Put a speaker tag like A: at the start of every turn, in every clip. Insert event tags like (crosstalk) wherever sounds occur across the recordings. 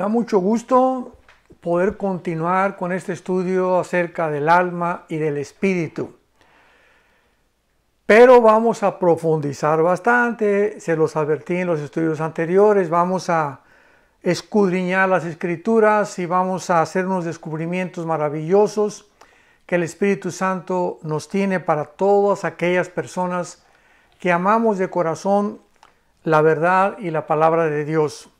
A: Me da mucho gusto poder continuar con este estudio acerca del alma y del espíritu. Pero vamos a profundizar bastante, se los advertí en los estudios anteriores, vamos a escudriñar las escrituras y vamos a hacer unos descubrimientos maravillosos que el Espíritu Santo nos tiene para todas aquellas personas que amamos de corazón la verdad y la palabra de Dios.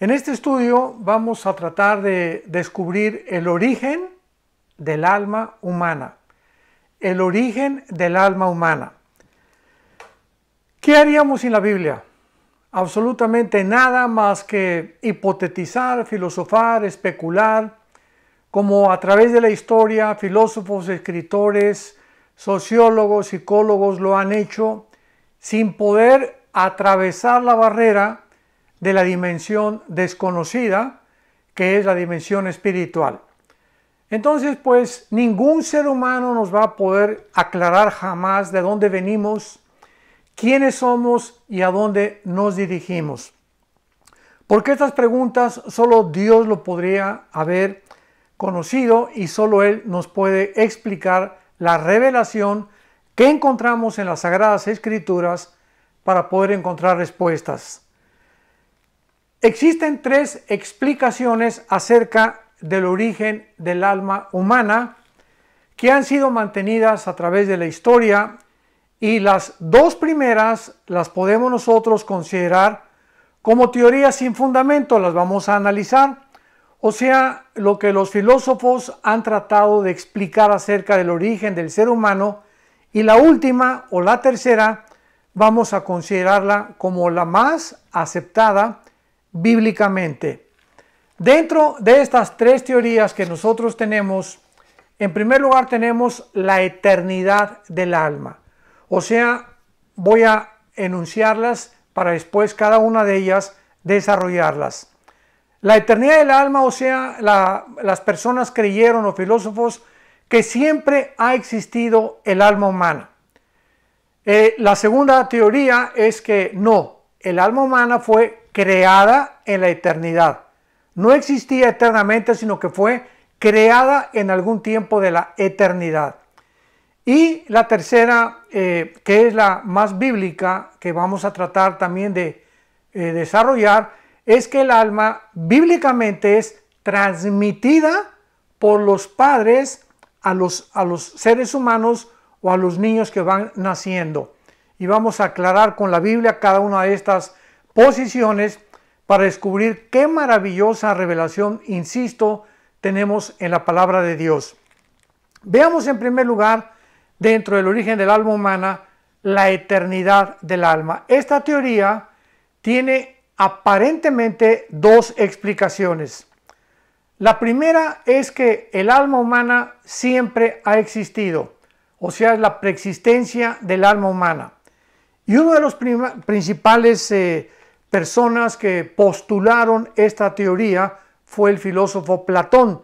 A: En este estudio vamos a tratar de descubrir el origen del alma humana. El origen del alma humana. ¿Qué haríamos sin la Biblia? Absolutamente nada más que hipotetizar, filosofar, especular, como a través de la historia filósofos, escritores, sociólogos, psicólogos lo han hecho, sin poder atravesar la barrera de la dimensión desconocida, que es la dimensión espiritual. Entonces, pues ningún ser humano nos va a poder aclarar jamás de dónde venimos, quiénes somos y a dónde nos dirigimos. Porque estas preguntas solo Dios lo podría haber conocido y solo Él nos puede explicar la revelación que encontramos en las Sagradas Escrituras para poder encontrar respuestas. Existen tres explicaciones acerca del origen del alma humana que han sido mantenidas a través de la historia y las dos primeras las podemos nosotros considerar como teorías sin fundamento, las vamos a analizar, o sea, lo que los filósofos han tratado de explicar acerca del origen del ser humano y la última o la tercera vamos a considerarla como la más aceptada bíblicamente. Dentro de estas tres teorías que nosotros tenemos, en primer lugar tenemos la eternidad del alma. O sea, voy a enunciarlas para después cada una de ellas desarrollarlas. La eternidad del alma, o sea, las personas creyeron o filósofos que siempre ha existido el alma humana. Eh, la segunda teoría es que no, el alma humana fue creada en la eternidad. No existía eternamente, sino que fue creada en algún tiempo de la eternidad. Y la tercera, eh, que es la más bíblica, que vamos a tratar también de eh, desarrollar, es que el alma bíblicamente es transmitida por los padres a los, a los seres humanos o a los niños que van naciendo. Y vamos a aclarar con la Biblia cada una de estas posiciones para descubrir qué maravillosa revelación, insisto, tenemos en la palabra de Dios. Veamos en primer lugar, dentro del origen del alma humana, la eternidad del alma. Esta teoría tiene aparentemente dos explicaciones. La primera es que el alma humana siempre ha existido, o sea, es la preexistencia del alma humana. Y uno de los principales eh, personas que postularon esta teoría fue el filósofo Platón,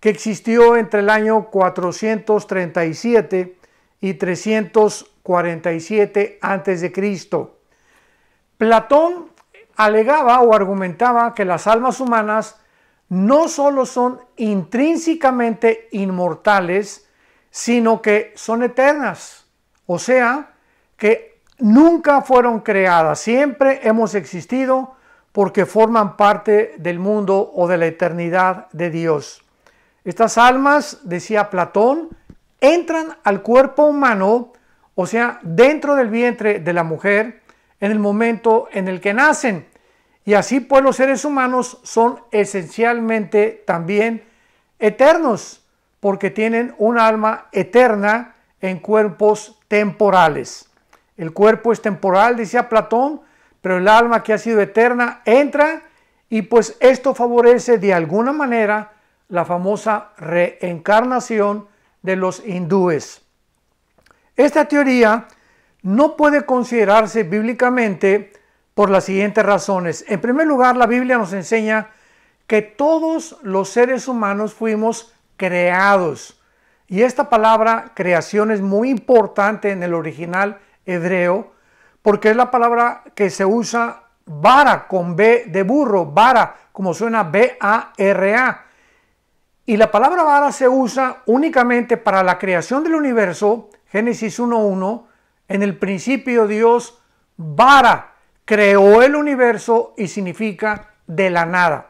A: que existió entre el año 437 y 347 a.C. Platón alegaba o argumentaba que las almas humanas no sólo son intrínsecamente inmortales, sino que son eternas, o sea, que nunca fueron creadas, siempre hemos existido porque forman parte del mundo o de la eternidad de Dios. Estas almas, decía Platón, entran al cuerpo humano, o sea, dentro del vientre de la mujer, en el momento en el que nacen. Y así pues los seres humanos son esencialmente también eternos, porque tienen un alma eterna en cuerpos temporales. El cuerpo es temporal, decía Platón, pero el alma que ha sido eterna entra y pues esto favorece de alguna manera la famosa reencarnación de los hindúes. Esta teoría no puede considerarse bíblicamente por las siguientes razones. En primer lugar, la Biblia nos enseña que todos los seres humanos fuimos creados. Y esta palabra creación es muy importante en el original hebreo, porque es la palabra que se usa vara con B de burro, vara, como suena B-A-R-A. Y la palabra vara se usa únicamente para la creación del universo, Génesis 1.1, en el principio Dios vara creó el universo y significa de la nada.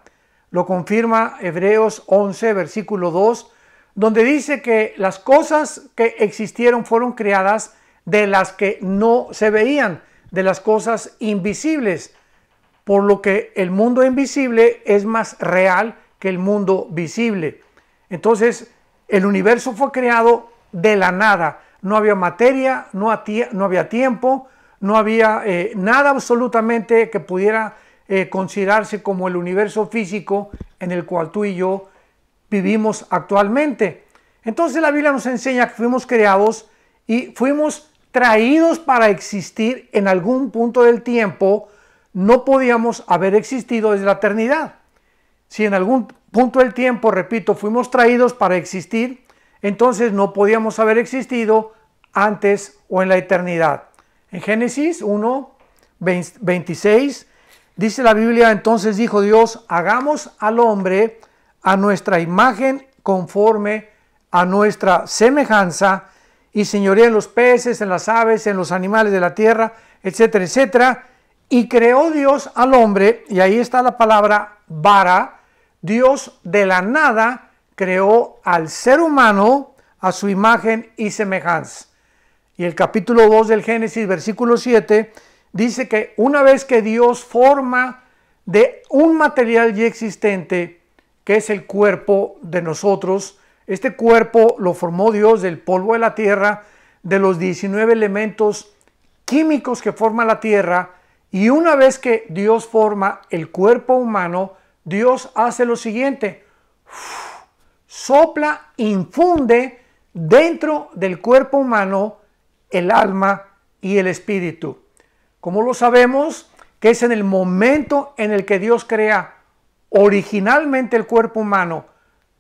A: Lo confirma Hebreos 11, versículo 2, donde dice que las cosas que existieron fueron creadas de las que no se veían, de las cosas invisibles, por lo que el mundo invisible es más real que el mundo visible. Entonces, el universo fue creado de la nada, no había materia, no, había tiempo, no había eh, nada absolutamente que pudiera eh, considerarse como el universo físico en el cual tú y yo vivimos actualmente. Entonces la Biblia nos enseña que fuimos creados y fuimos traídos para existir en algún punto del tiempo, no podíamos haber existido desde la eternidad. Si en algún punto del tiempo, repito, fuimos traídos para existir, entonces no podíamos haber existido antes o en la eternidad. En Génesis 1, 26, dice la Biblia, entonces dijo Dios, hagamos al hombre a nuestra imagen conforme a nuestra semejanza y señoría en los peces, en las aves, en los animales de la tierra, etcétera, etcétera. Y creó Dios al hombre, y ahí está la palabra vara, Dios de la nada creó al ser humano a su imagen y semejanza. Y el capítulo 2 del Génesis, versículo 7, dice que una vez que Dios forma de un material ya existente, que es el cuerpo de nosotros, este cuerpo lo formó Dios del polvo de la tierra, de los 19 elementos químicos que forma la tierra, y una vez que Dios forma el cuerpo humano, Dios hace lo siguiente, sopla, infunde dentro del cuerpo humano el alma y el espíritu. Como lo sabemos, que es en el momento en el que Dios crea originalmente el cuerpo humano,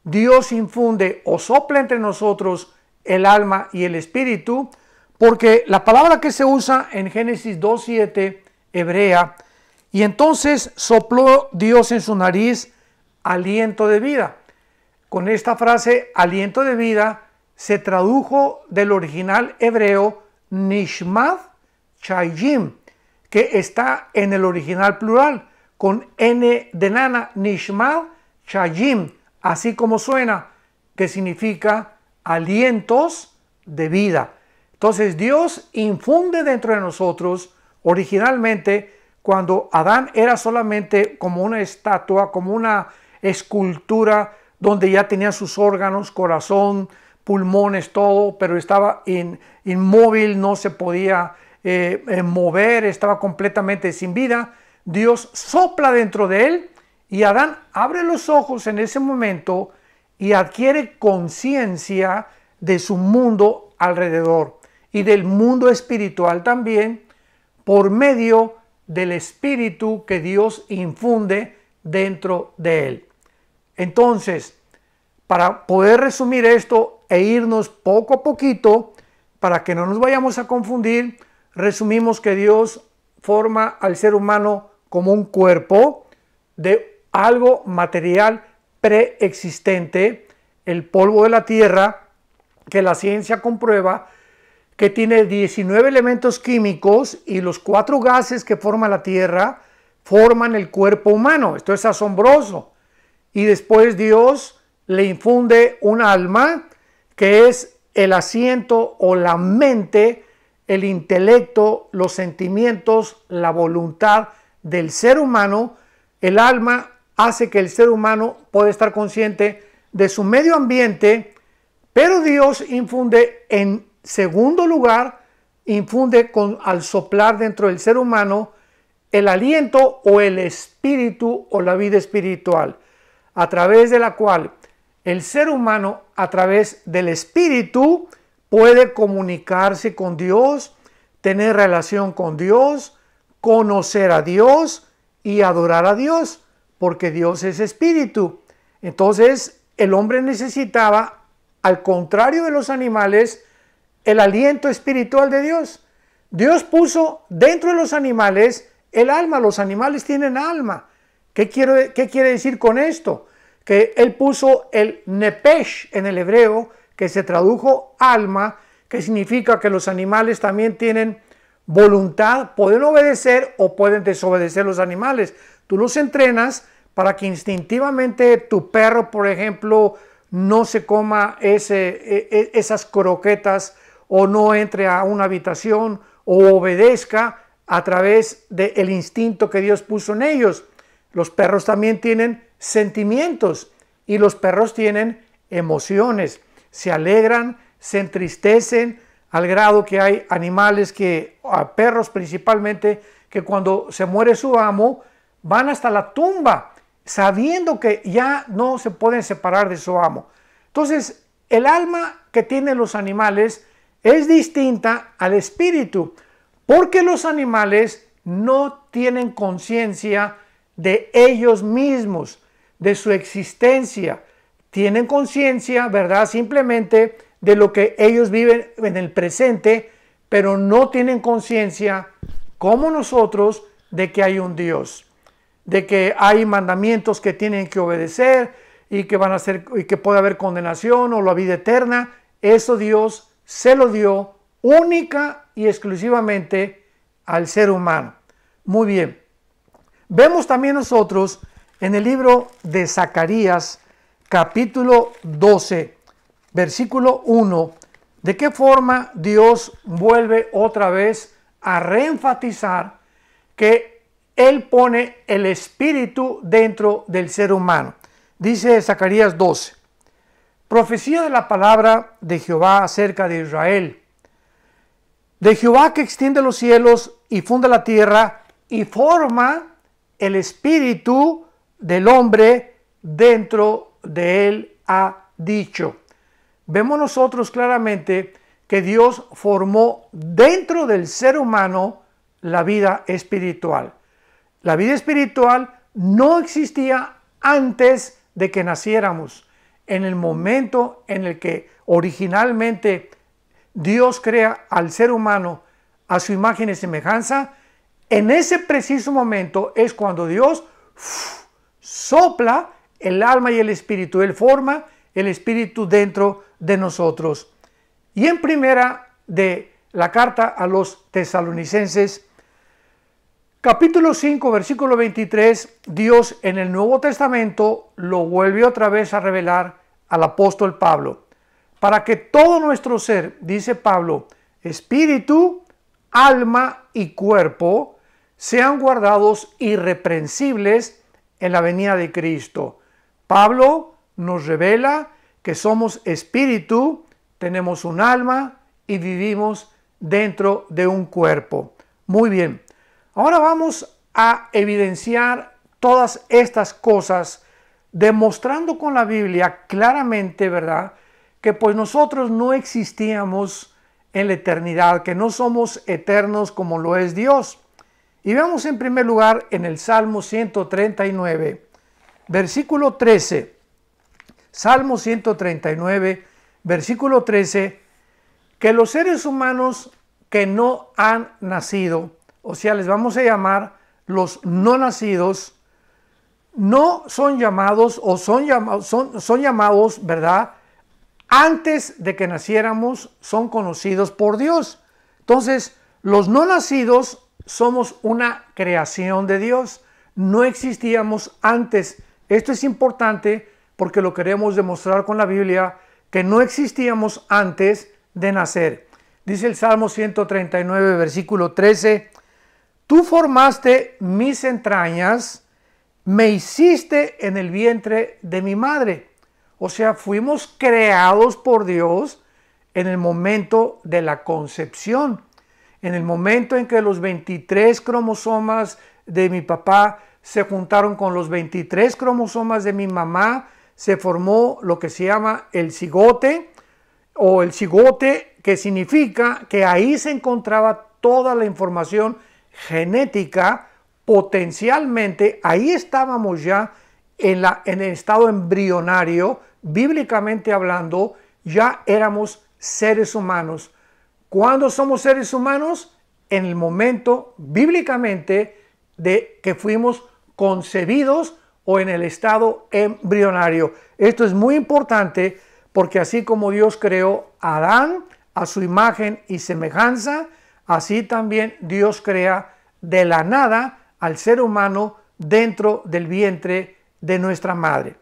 A: Dios infunde o sopla entre nosotros el alma y el espíritu, porque la palabra que se usa en Génesis 2.7, hebrea, y entonces sopló Dios en su nariz aliento de vida. Con esta frase, aliento de vida, se tradujo del original hebreo Nishmat Chayim, que está en el original plural, con N de nana, Nishmat Chayim así como suena, que significa alientos de vida. Entonces Dios infunde dentro de nosotros originalmente cuando Adán era solamente como una estatua, como una escultura donde ya tenía sus órganos, corazón, pulmones, todo, pero estaba inmóvil, no se podía eh, eh, mover, estaba completamente sin vida. Dios sopla dentro de él y Adán abre los ojos en ese momento y adquiere conciencia de su mundo alrededor y del mundo espiritual también por medio del espíritu que Dios infunde dentro de él. Entonces, para poder resumir esto e irnos poco a poquito, para que no nos vayamos a confundir, resumimos que Dios forma al ser humano como un cuerpo de algo material preexistente, el polvo de la Tierra, que la ciencia comprueba que tiene 19 elementos químicos y los cuatro gases que forma la Tierra forman el cuerpo humano. Esto es asombroso. Y después Dios le infunde un alma que es el asiento o la mente, el intelecto, los sentimientos, la voluntad del ser humano. El alma hace que el ser humano pueda estar consciente de su medio ambiente, pero Dios infunde en segundo lugar, infunde con, al soplar dentro del ser humano el aliento o el espíritu o la vida espiritual, a través de la cual el ser humano, a través del espíritu, puede comunicarse con Dios, tener relación con Dios, conocer a Dios y adorar a Dios porque Dios es espíritu. Entonces, el hombre necesitaba, al contrario de los animales, el aliento espiritual de Dios. Dios puso dentro de los animales el alma, los animales tienen alma. ¿Qué, quiero, ¿Qué quiere decir con esto? Que Él puso el nepesh en el hebreo, que se tradujo alma, que significa que los animales también tienen voluntad, pueden obedecer o pueden desobedecer los animales. Tú los entrenas para que instintivamente tu perro, por ejemplo, no se coma e, e, esas croquetas o no entre a una habitación o obedezca a través del instinto que Dios puso en ellos. Los perros también tienen sentimientos y los perros tienen emociones. Se alegran, se entristecen, al grado que hay animales que, a perros principalmente, que cuando se muere su amo, van hasta la tumba sabiendo que ya no se pueden separar de su amo. Entonces, el alma que tienen los animales es distinta al espíritu, porque los animales no tienen conciencia de ellos mismos, de su existencia. Tienen conciencia, ¿verdad? Simplemente de lo que ellos viven en el presente, pero no tienen conciencia, como nosotros, de que hay un Dios de que hay mandamientos que tienen que obedecer y que van a ser y que puede haber condenación o la vida eterna, eso Dios se lo dio única y exclusivamente al ser humano. Muy bien. Vemos también nosotros en el libro de Zacarías capítulo 12, versículo 1, de qué forma Dios vuelve otra vez a reenfatizar que él pone el espíritu dentro del ser humano. Dice Zacarías 12. Profecía de la palabra de Jehová acerca de Israel. De Jehová que extiende los cielos y funda la tierra y forma el espíritu del hombre dentro de él ha dicho. Vemos nosotros claramente que Dios formó dentro del ser humano la vida espiritual. La vida espiritual no existía antes de que naciéramos. En el momento en el que originalmente Dios crea al ser humano a su imagen y semejanza, en ese preciso momento es cuando Dios sopla el alma y el espíritu, Él forma el espíritu dentro de nosotros. Y en primera de la carta a los tesalonicenses, Capítulo 5, versículo 23, Dios en el Nuevo Testamento lo vuelve otra vez a revelar al apóstol Pablo, para que todo nuestro ser, dice Pablo, espíritu, alma y cuerpo, sean guardados irreprensibles en la venida de Cristo. Pablo nos revela que somos espíritu, tenemos un alma y vivimos dentro de un cuerpo. Muy bien, Ahora vamos a evidenciar todas estas cosas, demostrando con la Biblia claramente, ¿verdad? Que pues nosotros no existíamos en la eternidad, que no somos eternos como lo es Dios. Y veamos en primer lugar en el Salmo 139, versículo 13. Salmo 139, versículo 13, que los seres humanos que no han nacido, o sea, les vamos a llamar los no nacidos, no son llamados o son, son, son llamados, ¿verdad? Antes de que naciéramos, son conocidos por Dios. Entonces, los no nacidos somos una creación de Dios. No existíamos antes. Esto es importante porque lo queremos demostrar con la Biblia, que no existíamos antes de nacer. Dice el Salmo 139, versículo 13, Tú formaste mis entrañas, me hiciste en el vientre de mi madre. O sea, fuimos creados por Dios en el momento de la concepción. En el momento en que los 23 cromosomas de mi papá se juntaron con los 23 cromosomas de mi mamá, se formó lo que se llama el cigote o el cigote que significa que ahí se encontraba toda la información genética, potencialmente ahí estábamos ya en, la, en el estado embrionario, bíblicamente hablando, ya éramos seres humanos. ¿Cuándo somos seres humanos? En el momento bíblicamente de que fuimos concebidos o en el estado embrionario. Esto es muy importante porque así como Dios creó a Adán a su imagen y semejanza, así también Dios crea de la nada al ser humano dentro del vientre de nuestra madre.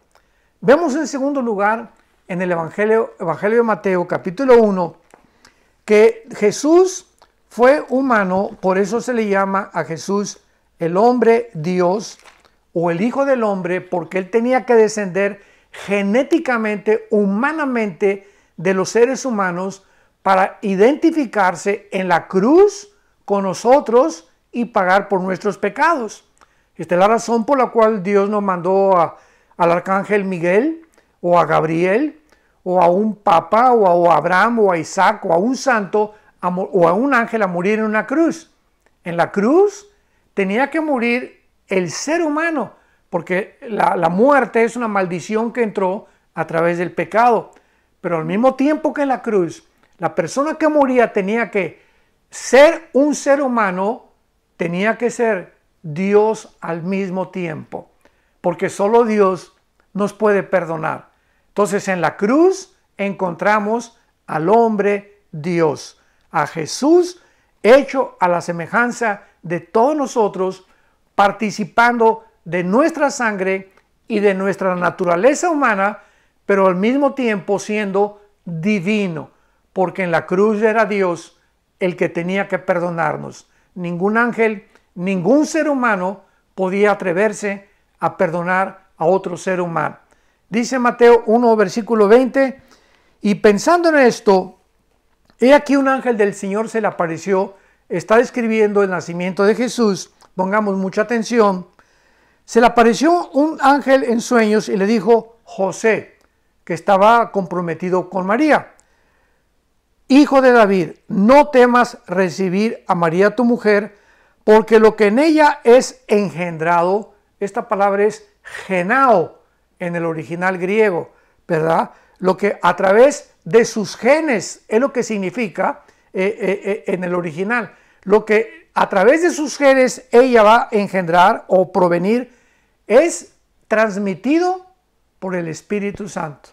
A: Vemos en segundo lugar en el Evangelio, Evangelio de Mateo capítulo 1 que Jesús fue humano, por eso se le llama a Jesús el hombre Dios o el Hijo del Hombre, porque él tenía que descender genéticamente, humanamente, de los seres humanos para identificarse en la cruz con nosotros y pagar por nuestros pecados. Esta es la razón por la cual Dios nos mandó al arcángel Miguel o a Gabriel o a un papa o a, Abraham o a Isaac o a un santo o a un ángel a morir en una cruz. En la cruz tenía que morir el ser humano porque la, la muerte es una maldición que entró a través del pecado. Pero al mismo tiempo que en la cruz la persona que moría tenía que ser un ser humano, tenía que ser Dios al mismo tiempo, porque solo Dios nos puede perdonar. Entonces en la cruz encontramos al hombre Dios, a Jesús hecho a la semejanza de todos nosotros, participando de nuestra sangre y de nuestra naturaleza humana, pero al mismo tiempo siendo divino porque en la cruz era Dios el que tenía que perdonarnos. Ningún ángel, ningún ser humano podía atreverse a perdonar a otro ser humano. Dice Mateo 1, versículo 20, y pensando en esto, he aquí un ángel del Señor se le apareció, está describiendo el nacimiento de Jesús, pongamos mucha atención, se le apareció un ángel en sueños y le dijo, José, que estaba comprometido con María, Hijo de David, no temas recibir a María tu mujer, porque lo que en ella es engendrado, esta palabra es genao en el original griego, ¿verdad? Lo que a través de sus genes es lo que significa eh, eh, eh, en el original. Lo que a través de sus genes ella va a engendrar o provenir es transmitido por el Espíritu Santo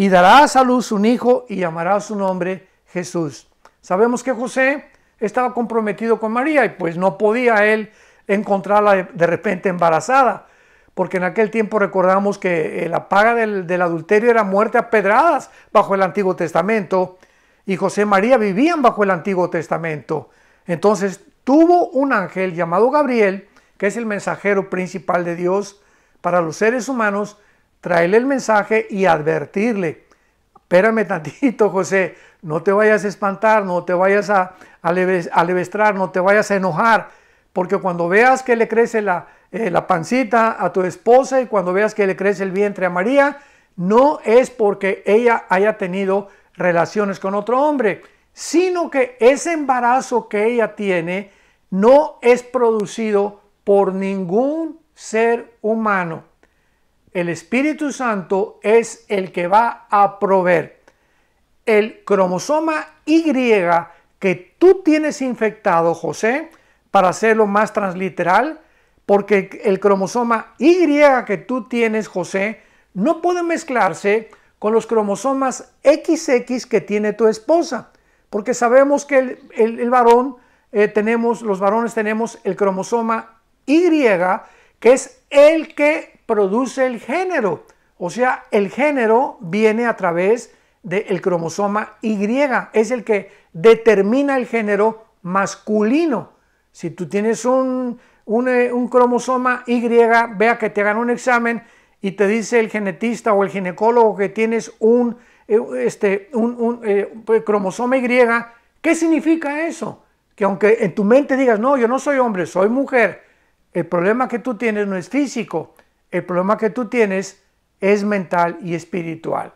A: y dará a salud un hijo y llamará su nombre Jesús. Sabemos que José estaba comprometido con María y pues no podía él encontrarla de repente embarazada, porque en aquel tiempo recordamos que eh, la paga del, del adulterio era muerte a pedradas bajo el Antiguo Testamento y José y María vivían bajo el Antiguo Testamento. Entonces tuvo un ángel llamado Gabriel, que es el mensajero principal de Dios para los seres humanos, traerle el mensaje y advertirle, espérame tantito José, no te vayas a espantar, no te vayas a, a, no te vayas a enojar, porque cuando veas que le crece la, eh, la pancita a tu esposa y cuando veas que le crece el vientre a María, no es porque ella haya tenido relaciones con otro hombre, sino que ese embarazo que ella tiene no es producido por ningún ser humano. El Espíritu Santo es el que va a proveer el cromosoma Y que tú tienes infectado, José, para hacerlo más transliteral, porque el cromosoma Y que tú tienes, José, no puede mezclarse con los cromosomas XX que tiene tu esposa, porque sabemos que el, varón, eh, tenemos, los varones tenemos el cromosoma Y, que es el que produce el género. O sea, el género viene a través del cromosoma Y, es el que determina el género masculino. Si tú tienes un, eh, cromosoma Y, vea que te hagan un examen y te dice el genetista o el ginecólogo que tienes un, eh, este, un, eh, cromosoma Y, ¿qué significa eso? Que aunque en tu mente digas, no, yo no soy hombre, soy mujer, el problema que tú tienes no es físico, el problema que tú tienes es mental y espiritual,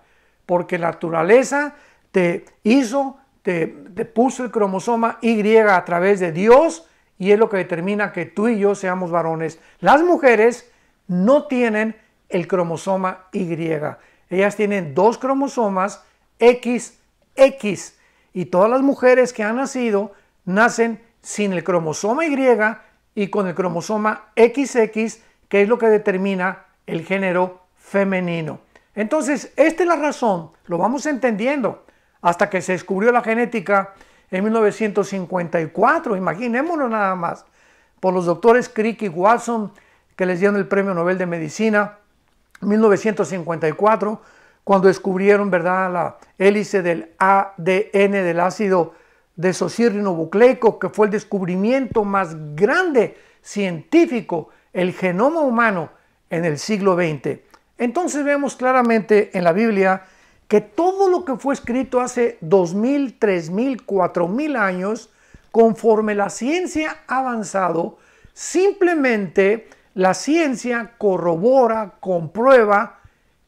A: porque la naturaleza te hizo, te, puso el cromosoma Y a través de Dios y es lo que determina que tú y yo seamos varones. Las mujeres no tienen el cromosoma Y, ellas tienen dos cromosomas XX y todas las mujeres que han nacido nacen sin el cromosoma Y y con el cromosoma XX, que es lo que determina el género femenino. Entonces, esta es la razón, lo vamos entendiendo, hasta que se descubrió la genética en 1954, imaginémonos nada más, por los doctores Crick y Watson, que les dieron el Premio Nobel de Medicina, en 1954, cuando descubrieron ¿verdad? la hélice del ADN del ácido de Sosir Bucleico que fue el descubrimiento más grande científico, el genoma humano en el siglo XX. Entonces vemos claramente en la Biblia que todo lo que fue escrito hace 2000, 3000, 4000 años, conforme la ciencia ha avanzado, simplemente la ciencia corrobora, comprueba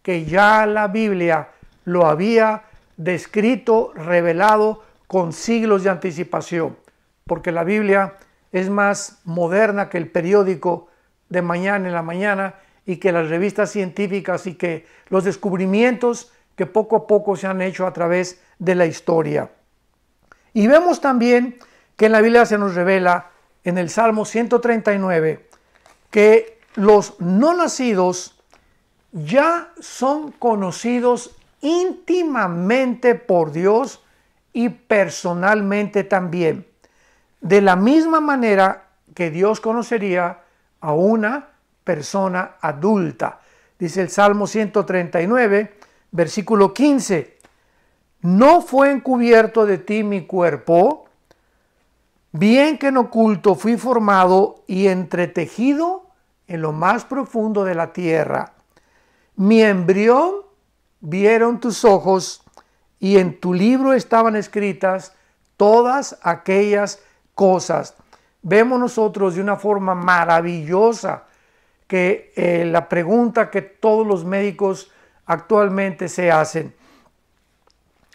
A: que ya la Biblia lo había descrito, revelado con siglos de anticipación, porque la Biblia es más moderna que el periódico de mañana en la mañana y que las revistas científicas y que los descubrimientos que poco a poco se han hecho a través de la historia. Y vemos también que en la Biblia se nos revela en el Salmo 139 que los no nacidos ya son conocidos íntimamente por Dios y personalmente también. De la misma manera que Dios conocería a una persona adulta. Dice el Salmo 139, versículo 15. No fue encubierto de ti mi cuerpo, bien que en oculto fui formado y entretejido en lo más profundo de la tierra. Mi embrión vieron tus ojos y en tu libro estaban escritas todas aquellas cosas. Vemos nosotros de una forma maravillosa que eh, la pregunta que todos los médicos actualmente se hacen,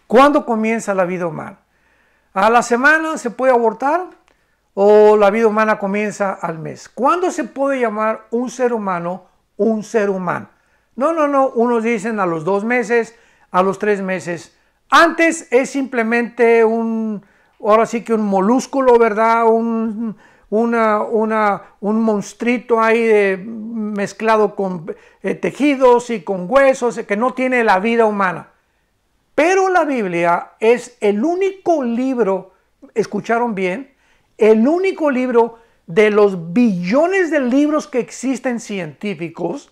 A: ¿cuándo comienza la vida humana? ¿A la semana se puede abortar o la vida humana comienza al mes? ¿Cuándo se puede llamar un ser humano un ser humano? No, no, no, unos dicen a los dos meses, a los tres meses. Antes es simplemente un, ahora sí que un molúsculo, ¿verdad? Un, una, monstruito ahí mezclado con eh, tejidos y con huesos, que no tiene la vida humana. Pero la Biblia es el único libro, escucharon bien, el único libro de los billones de libros que existen científicos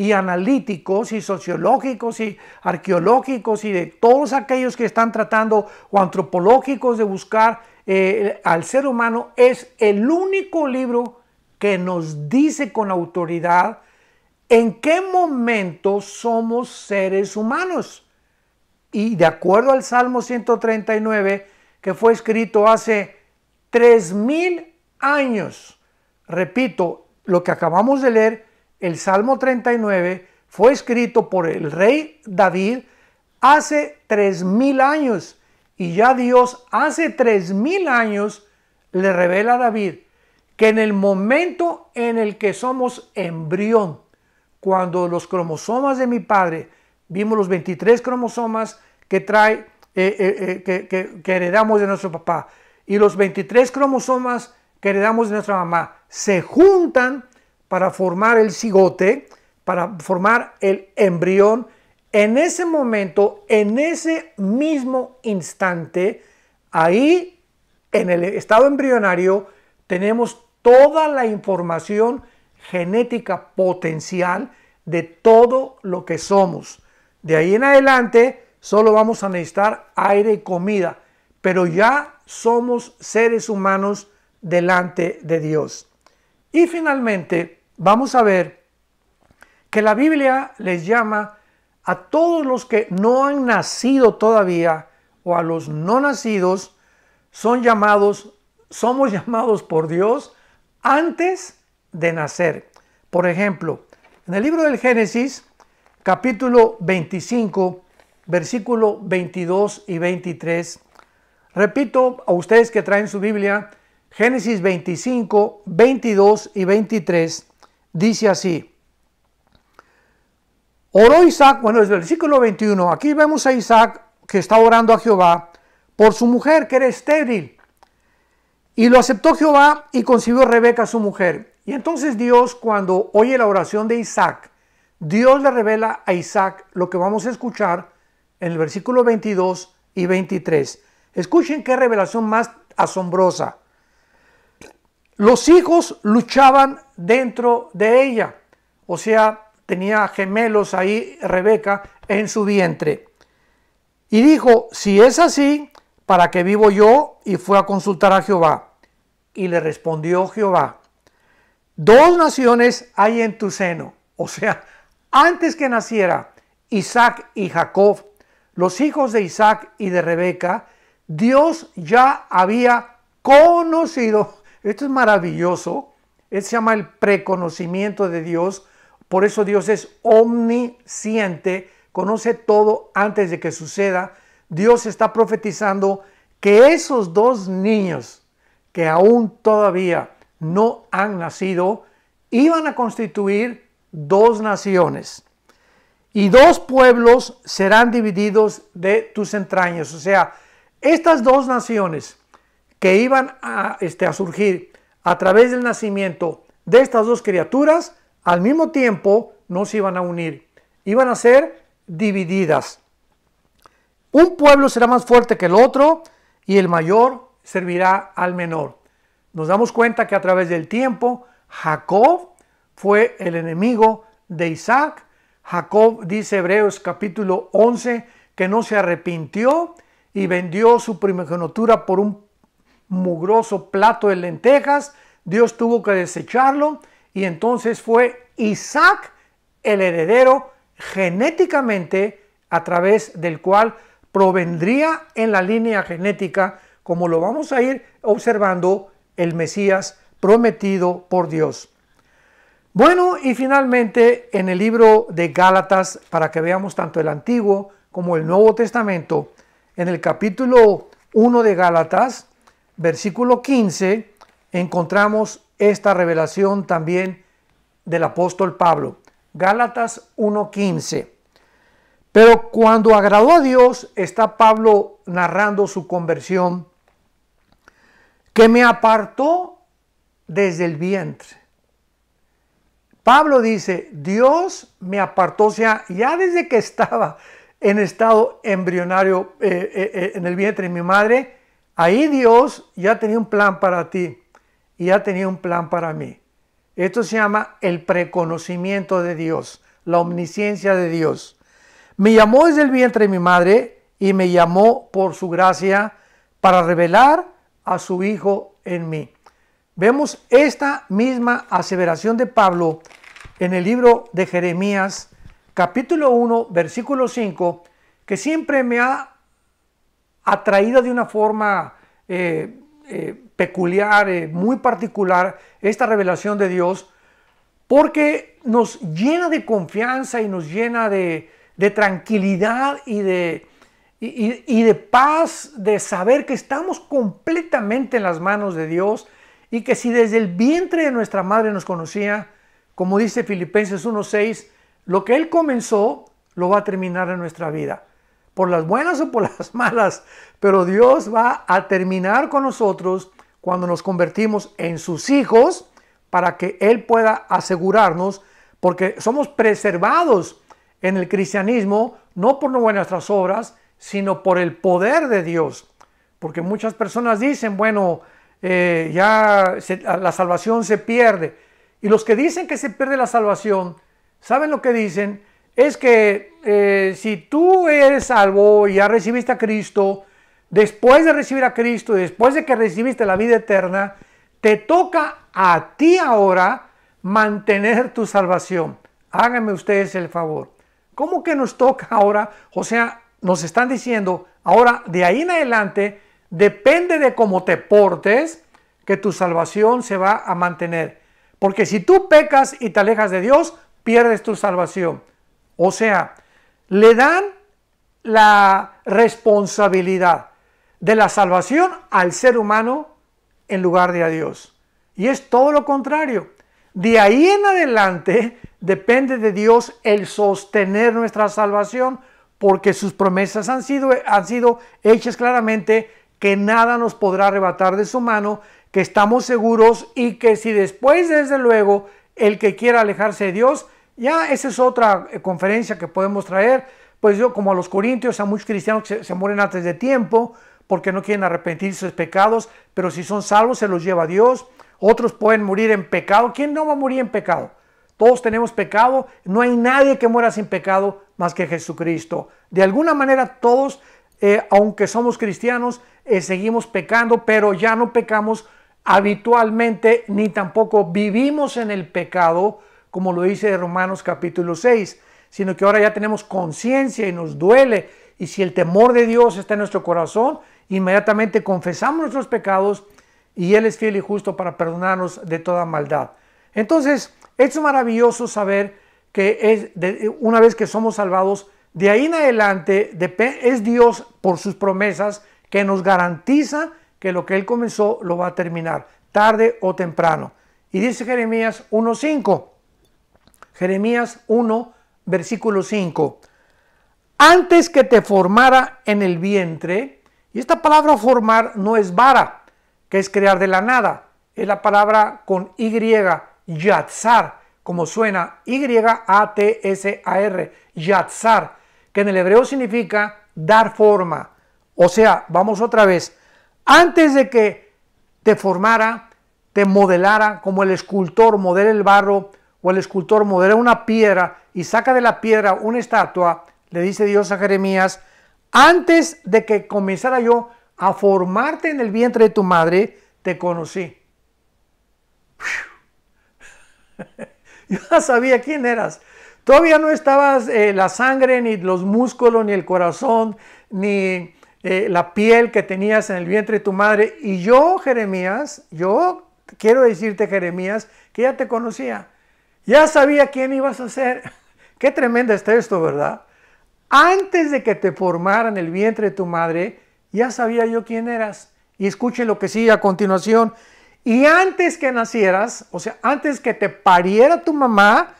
A: y analíticos y sociológicos y arqueológicos y de todos aquellos que están tratando o antropológicos de buscar eh, al ser humano, es el único libro que nos dice con autoridad en qué momento somos seres humanos. Y de acuerdo al Salmo 139, que fue escrito hace 3.000 años, repito, lo que acabamos de leer el Salmo 39 fue escrito por el rey David hace 3.000 años. Y ya Dios hace 3.000 años le revela a David que en el momento en el que somos embrión, cuando los cromosomas de mi padre, vimos los 23 cromosomas que trae, eh, eh, eh, que heredamos de nuestro papá, y los 23 cromosomas que heredamos de nuestra mamá, se juntan para formar el cigote, para formar el embrión, en ese momento, en ese mismo instante, ahí en el estado embrionario tenemos toda la información genética potencial de todo lo que somos. De ahí en adelante solo vamos a necesitar aire y comida, pero ya somos seres humanos delante de Dios. Y finalmente, vamos a ver que la Biblia les llama a todos los que no han nacido todavía o a los no nacidos, son llamados, somos (laughs) llamados por Dios antes de nacer. Por ejemplo, en el libro del Génesis, capítulo 25, versículo 22 y 23, repito a ustedes que traen su Biblia, Génesis 25, 22 y 23, dice así. Oró Isaac, bueno, desde el versículo 21, aquí vemos a Isaac que está orando a Jehová por su mujer que era estéril. Y lo aceptó Jehová y concibió Rebeca su mujer. Y entonces Dios cuando oye la oración de Isaac, Dios le revela a Isaac lo que vamos a escuchar en el versículo 22 y 23. Escuchen qué revelación más asombrosa. Los hijos luchaban dentro de ella, o sea, tenía gemelos ahí Rebeca en su vientre. Y dijo, si es así, ¿para qué vivo yo? Y fue a consultar a Jehová. Y le respondió Jehová, dos naciones hay en tu seno. O sea, antes que naciera Isaac y Jacob, los hijos de Isaac y de Rebeca, Dios ya había conocido esto es maravilloso. Él se llama el preconocimiento de Dios. Por eso Dios es omnisciente, conoce todo antes de que suceda. Dios está profetizando que esos dos niños que aún todavía no han nacido, iban a constituir dos naciones. Y dos pueblos serán divididos de tus entrañas. O sea, estas dos naciones que iban a, este, a surgir a través del nacimiento de estas dos criaturas, al mismo tiempo no se iban a unir, iban a ser divididas. Un pueblo será más fuerte que el otro y el mayor servirá al menor. Nos damos cuenta que a través del tiempo Jacob fue el enemigo de Isaac. Jacob dice Hebreos capítulo 11 que no se arrepintió y vendió su primogenitura por un mugroso plato de lentejas, Dios tuvo que desecharlo y entonces fue Isaac el heredero genéticamente a través del cual provendría en la línea genética, como lo vamos a ir observando, el Mesías prometido por Dios. Bueno, y finalmente en el libro de Gálatas, para que veamos tanto el Antiguo como el Nuevo Testamento, en el capítulo 1 de Gálatas, versículo 15, encontramos esta revelación también del apóstol Pablo. Gálatas 1.15. Pero cuando agradó a Dios, está Pablo narrando su conversión, que me apartó desde el vientre. Pablo dice, Dios me apartó, ya desde que estaba en estado embrionario eh, eh, eh, en el vientre de mi madre, Ahí Dios ya tenía un plan para ti y ya tenía un plan para mí. Esto se llama el preconocimiento de Dios, la omnisciencia de Dios. Me llamó desde el vientre de mi madre y me llamó por su gracia para revelar a su Hijo en mí. Vemos esta misma aseveración de Pablo en el libro de Jeremías, capítulo 1, versículo 5, que siempre me ha atraída de una forma eh, eh, peculiar, eh, muy particular, esta revelación de Dios, porque nos llena de confianza y nos llena de, tranquilidad y de, y de paz, de saber que estamos completamente en las manos de Dios y que si desde el vientre de nuestra madre nos conocía, como dice Filipenses 1.6, lo que Él comenzó lo va a terminar en nuestra vida por las buenas o por las (laughs) malas, pero Dios va a terminar con nosotros cuando nos convertimos en sus hijos para que Él pueda asegurarnos, porque somos preservados en el cristianismo, no por nuestras obras, sino por el poder de Dios. Porque muchas personas dicen, bueno, eh, ya la salvación se pierde. Y los que dicen que se pierde la salvación, ¿saben lo que dicen? es que eh, si tú eres salvo y ya recibiste a Cristo, después de recibir a Cristo y después de que recibiste la vida eterna, te toca a ti ahora mantener tu salvación. Háganme ustedes el favor. ¿Cómo que nos toca ahora? O sea, nos están diciendo, ahora de ahí en adelante, depende de cómo te portes, que tu salvación se va a mantener. Porque si tú pecas y te alejas de Dios, pierdes tu salvación. O sea, le dan la responsabilidad de la salvación al ser humano en lugar de a Dios. Y es todo lo contrario. De ahí en adelante depende de Dios el sostener nuestra salvación porque sus promesas han sido, han sido hechas claramente que nada nos podrá arrebatar de su mano, que estamos seguros y que si después, desde luego, el que quiera alejarse de Dios, ya esa es otra eh, conferencia que podemos traer. Pues yo, como a los corintios, a muchos cristianos que se, mueren antes de tiempo porque no quieren arrepentir sus pecados, pero si son salvos se los lleva a Dios. Otros pueden morir en pecado. ¿Quién no va a morir en pecado? Todos tenemos pecado. No hay nadie que muera sin pecado más que Jesucristo. De alguna manera todos, eh, aunque somos cristianos, eh, seguimos pecando, pero ya no pecamos habitualmente ni tampoco vivimos en el pecado como lo dice Romanos capítulo 6, sino que ahora ya tenemos conciencia y nos duele. Y si el temor de Dios está en nuestro corazón, inmediatamente confesamos nuestros pecados y Él es fiel y justo para perdonarnos de toda maldad. Entonces, es maravilloso saber que es una vez que somos salvados, de ahí en adelante es Dios por sus promesas que nos garantiza que lo que Él comenzó lo va a terminar, tarde o temprano. Y dice Jeremías 1.5, Jeremías 1, versículo 5. Antes que te formara en el vientre, y esta palabra formar no es vara, que es crear de la nada, es la palabra con Y, yatzar, como suena, Y-A-T-S-A-R, yatzar, que en el hebreo significa dar forma. O sea, vamos otra vez, antes de que te formara, te modelara como el escultor modela el barro, o el escultor modela una piedra y saca de la piedra una estatua, le dice Dios a Jeremías, antes de que comenzara yo a formarte en el vientre de tu madre, te conocí. (laughs) Yo ya sabía quién eras. Todavía no estabas eh, la sangre, ni los músculos, ni el corazón, ni eh, la piel que tenías en el vientre de tu madre. Y yo, Jeremías, yo quiero decirte, Jeremías, que ya te conocía. Ya sabía quién ibas a ser. (laughs) Qué tremenda está esto, ¿verdad? Antes de que te formaran el vientre de tu madre, ya sabía yo quién eras. Y escuche lo que sigue a continuación. Y antes que nacieras, o sea, antes que te pariera tu mamá,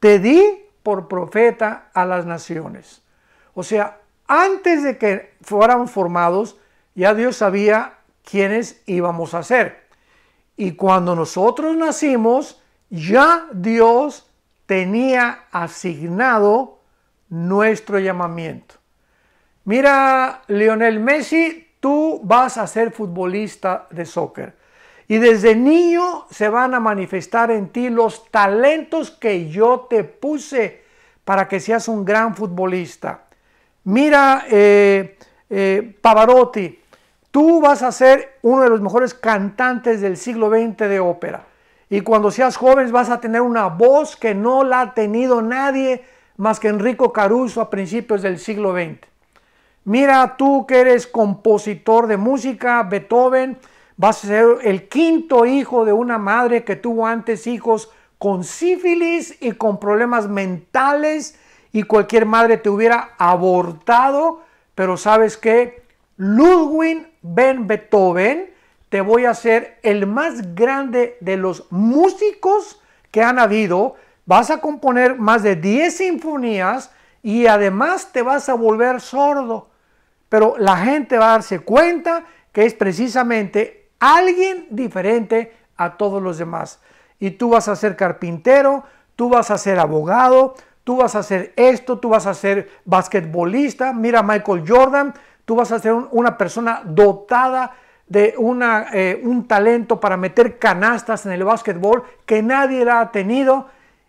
A: te di por profeta a las naciones. O sea, antes de que fueran formados, ya Dios sabía quiénes íbamos a ser. Y cuando nosotros nacimos, ya Dios tenía asignado nuestro llamamiento. Mira, Lionel Messi, tú vas a ser futbolista de soccer. Y desde niño se van a manifestar en ti los talentos que yo te puse para que seas un gran futbolista. Mira, eh, eh, Pavarotti, tú vas a ser uno de los mejores cantantes del siglo XX de ópera. Y cuando seas joven vas a tener una voz que no la ha tenido nadie más que Enrico Caruso a principios del siglo XX. Mira tú que eres compositor de música, Beethoven, vas a ser el quinto hijo de una madre que tuvo antes hijos con sífilis y con problemas mentales y cualquier madre te hubiera abortado, pero sabes que Ludwig Ben Beethoven te voy a hacer el más grande de los músicos que han habido. Vas a componer más de 10 sinfonías y además te vas a volver sordo. Pero la gente va a darse cuenta que es precisamente alguien diferente a todos los demás. Y tú vas a ser carpintero, tú vas a ser abogado, tú vas a ser esto, tú vas a ser basquetbolista, mira Michael Jordan, tú vas a ser una persona dotada de eh, un talento para meter canastas en el básquetbol que nadie la ha tenido.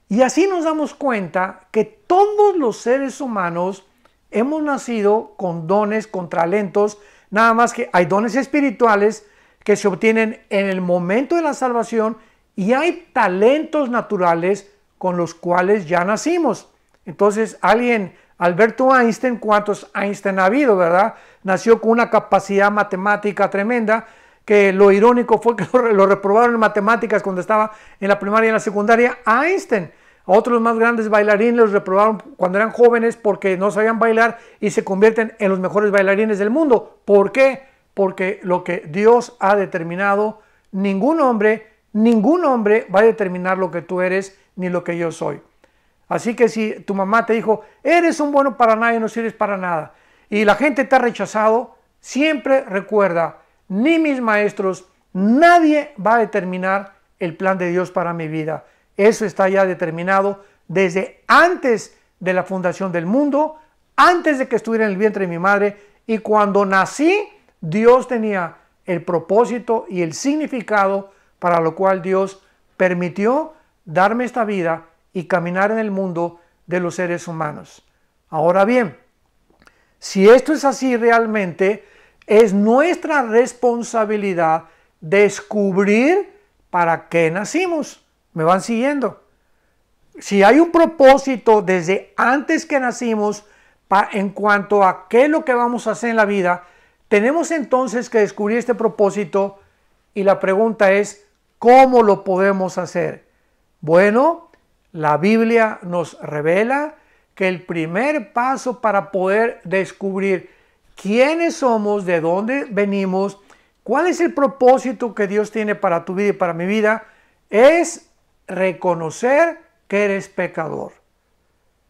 A: Y así nos damos cuenta que todos los seres humanos hemos nacido con dones, con talentos, nada más que hay dones espirituales que se obtienen en el momento de la salvación y hay talentos naturales con los cuales ya nacimos. Entonces, alguien, Alberto Einstein, ¿cuántos Einstein ha habido, verdad? nació con una capacidad matemática tremenda, que lo irónico fue que (laughs) lo reprobaron en matemáticas cuando estaba en la primaria y en la secundaria, a Einstein. A otros más grandes bailarines los reprobaron cuando eran jóvenes porque no sabían bailar y se convierten en los mejores bailarines del mundo. ¿Por qué? Porque lo que Dios ha determinado, ningún hombre, ningún hombre va a determinar lo que tú eres ni lo que yo soy. Así que si tu mamá te dijo, eres un bueno para nada y no sirves para nada, y la gente está rechazado, siempre recuerda, ni mis maestros, nadie va a determinar el plan de Dios para mi vida. Eso está ya determinado desde antes de la fundación del mundo, antes de que estuviera en el vientre de mi madre y cuando nací, Dios tenía el propósito y el significado para lo cual Dios permitió darme esta vida y caminar en el mundo de los seres humanos. Ahora bien, si esto es así realmente, es nuestra responsabilidad descubrir para qué nacimos. ¿Me van siguiendo? Si hay un propósito desde antes que nacimos en cuanto a qué es lo que vamos a hacer en la vida, tenemos entonces que descubrir este propósito y la pregunta es, ¿cómo lo podemos hacer? Bueno, la Biblia nos revela que el primer paso para poder descubrir quiénes somos, de dónde venimos, cuál es el propósito que Dios tiene para tu vida y para mi vida, es reconocer que eres pecador,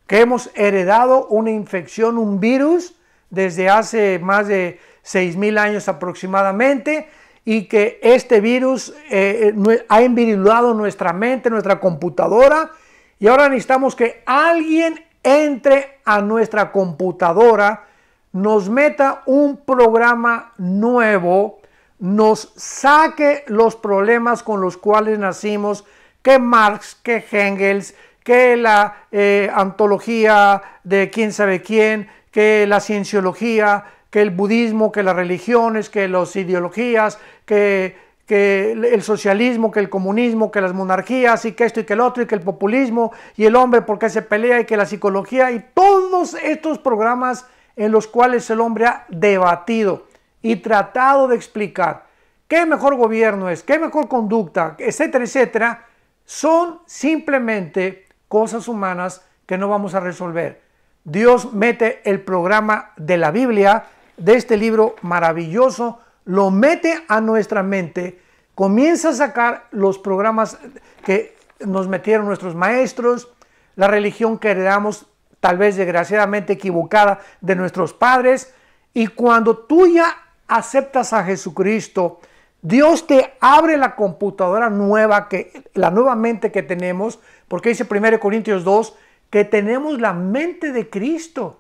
A: que hemos heredado una infección, un virus, desde hace más de 6.000 años aproximadamente, y que este virus eh, eh, ha envirulado nuestra mente, nuestra computadora, y ahora necesitamos que alguien entre a nuestra computadora, nos meta un programa nuevo, nos saque los problemas con los cuales nacimos, que Marx, que Hengels, que la eh, antología de quién sabe quién, que la cienciología, que el budismo, que las religiones, que las ideologías, que que el socialismo, que el comunismo, que las monarquías y que esto y que el otro y que el populismo y el hombre porque se pelea y que la psicología y todos estos programas en los cuales el hombre ha debatido y tratado de explicar qué mejor gobierno es, qué mejor conducta, etcétera, etcétera, son simplemente cosas humanas que no vamos a resolver. Dios mete el programa de la Biblia, de este libro maravilloso, lo mete a nuestra mente, comienza a sacar los programas que nos metieron nuestros maestros, la religión que heredamos tal vez desgraciadamente equivocada de nuestros padres. Y cuando tú ya aceptas a Jesucristo, Dios te abre la computadora nueva, que, la nueva mente que tenemos, porque dice 1 Corintios 2, que tenemos la mente de Cristo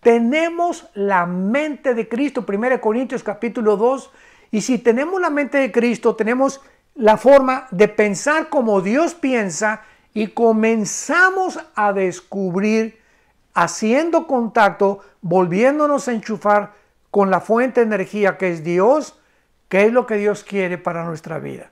A: tenemos la mente de Cristo, 1 Corintios capítulo 2, y si tenemos la mente de Cristo, tenemos la forma de pensar como Dios piensa y comenzamos a descubrir, haciendo contacto, volviéndonos a enchufar con la fuente de energía que es Dios, Que es lo que Dios quiere para nuestra vida.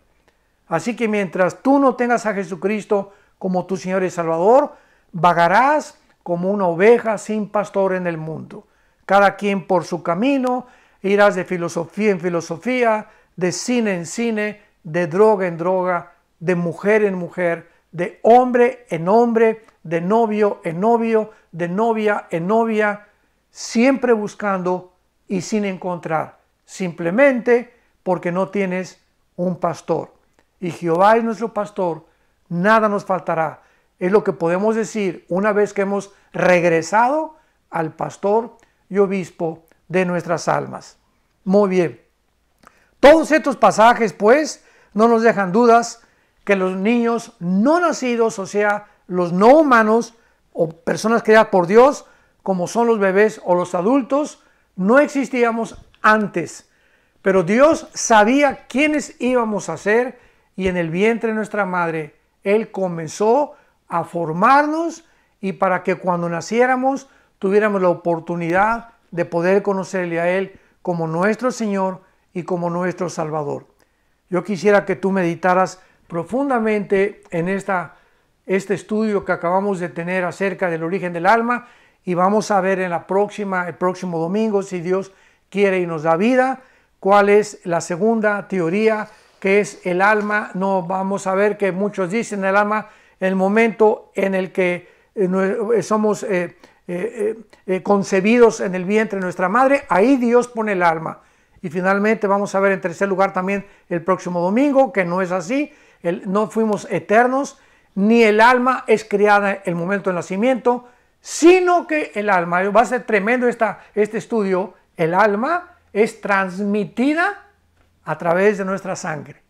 A: Así que mientras tú no tengas a Jesucristo como tu Señor y Salvador, vagarás, como una oveja sin pastor en el mundo. Cada quien por su camino, irás de filosofía en filosofía, de cine en cine, de droga en droga, de mujer en mujer, de hombre en hombre, de novio en novio, de novia en novia, siempre buscando y sin encontrar, simplemente porque no tienes un pastor. Y Jehová es nuestro pastor, nada nos faltará. Es lo que podemos decir una vez que hemos regresado al pastor y obispo de nuestras almas. Muy bien. Todos estos pasajes, pues, no nos dejan dudas que los niños no nacidos, o sea, los no humanos o personas creadas por Dios, como son los bebés o los adultos, no existíamos antes. Pero Dios sabía quiénes íbamos a ser y en el vientre de nuestra madre, Él comenzó a formarnos y para que cuando naciéramos tuviéramos la oportunidad de poder conocerle a Él como nuestro Señor y como nuestro Salvador. Yo quisiera que tú meditaras profundamente en esta, este estudio que acabamos de tener acerca del origen del alma y vamos a ver en la próxima, el próximo domingo, si Dios quiere y nos da vida, cuál es la segunda teoría que es el alma. No vamos a ver que muchos dicen el alma el momento en el que eh, eh, somos eh, concebidos en el vientre de nuestra madre, ahí Dios pone el alma. Y finalmente vamos a ver en tercer lugar también el próximo domingo, que no es así, no fuimos eternos, ni el alma es creada el momento del nacimiento, sino que el alma, va a ser tremendo este estudio, el alma es transmitida a través de nuestra sangre.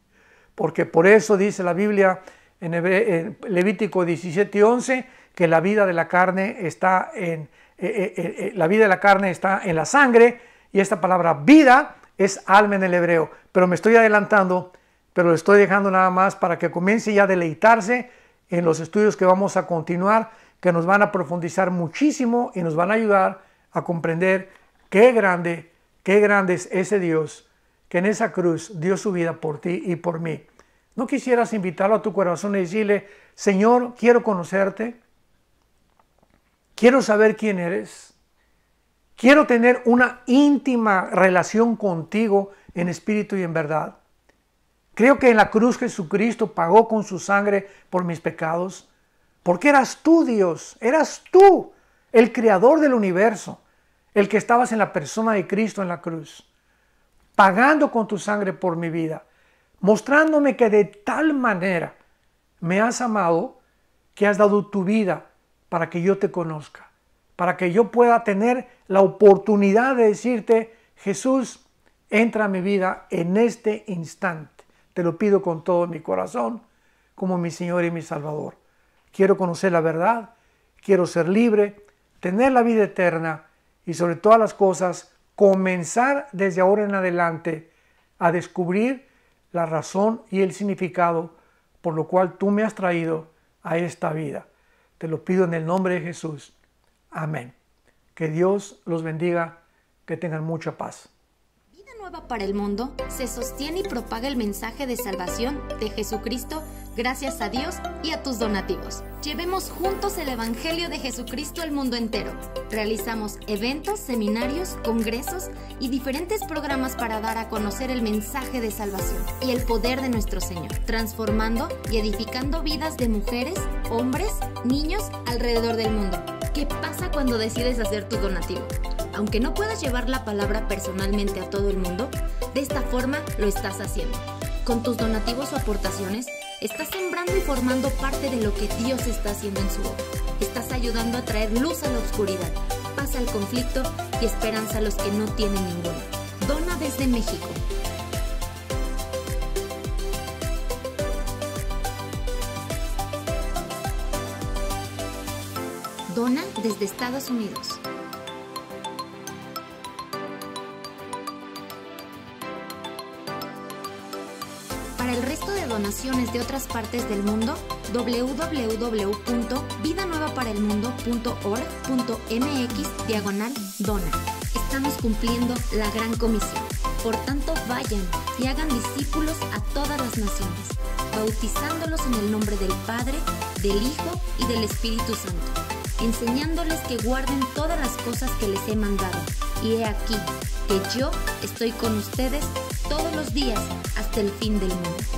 A: Porque por eso dice la Biblia en Levítico 17 y 11, que la vida de la carne está en eh, eh, eh, la vida de la carne está en la sangre y esta palabra vida es alma en el hebreo. Pero me estoy adelantando, pero lo estoy dejando nada más para que comience ya a deleitarse en los estudios que vamos a continuar, que nos van a profundizar muchísimo y nos van a ayudar a comprender qué grande, qué grande es ese Dios que en esa cruz dio su vida por ti y por mí. ¿No quisieras invitarlo a tu corazón y decirle, Señor, quiero conocerte? Quiero saber quién eres. Quiero tener una íntima relación contigo en espíritu y en verdad. Creo que en la cruz Jesucristo pagó con su sangre por mis pecados, porque eras tú Dios, eras tú el creador del universo, el que estabas en la persona de Cristo en la cruz, pagando con tu sangre por mi vida mostrándome que de tal manera me has amado que has dado tu vida para que yo te conozca, para que yo pueda tener la oportunidad de decirte, Jesús, entra a mi vida en este instante. Te lo pido con todo mi corazón, como mi Señor y mi Salvador. Quiero conocer la verdad, quiero ser libre, tener la vida eterna y sobre todas las cosas, comenzar desde ahora en adelante a descubrir la razón y el significado por lo cual tú me has traído a esta vida. Te lo pido en el nombre de Jesús. Amén. Que Dios los bendiga, que tengan mucha paz.
B: Vida nueva para el mundo se sostiene y propaga el mensaje de salvación de Jesucristo gracias a Dios y a tus donativos. Llevemos juntos el Evangelio de Jesucristo al mundo entero. Realizamos eventos, seminarios, congresos y diferentes programas para dar a conocer el mensaje de salvación y el poder de nuestro Señor, transformando y edificando vidas de mujeres, hombres, niños alrededor del mundo. ¿Qué pasa cuando decides hacer tu donativo? Aunque no puedas llevar la palabra personalmente a todo el mundo, de esta forma lo estás haciendo. Con tus donativos o aportaciones, Estás sembrando y formando parte de lo que Dios está haciendo en su obra. Estás ayudando a traer luz a la oscuridad, paz al conflicto y esperanza a los que no tienen ninguna. Dona desde México. Dona desde Estados Unidos. de donaciones de otras partes del mundo, www.vidanuevaparaelmundo.org.mx diagonal dona. Estamos cumpliendo la gran comisión. Por tanto, vayan y hagan discípulos a todas las naciones, bautizándolos en el nombre del Padre, del Hijo y del Espíritu Santo, enseñándoles que guarden todas las cosas que les he mandado. Y he aquí que yo estoy con ustedes todos los días hasta el
A: fin del mundo.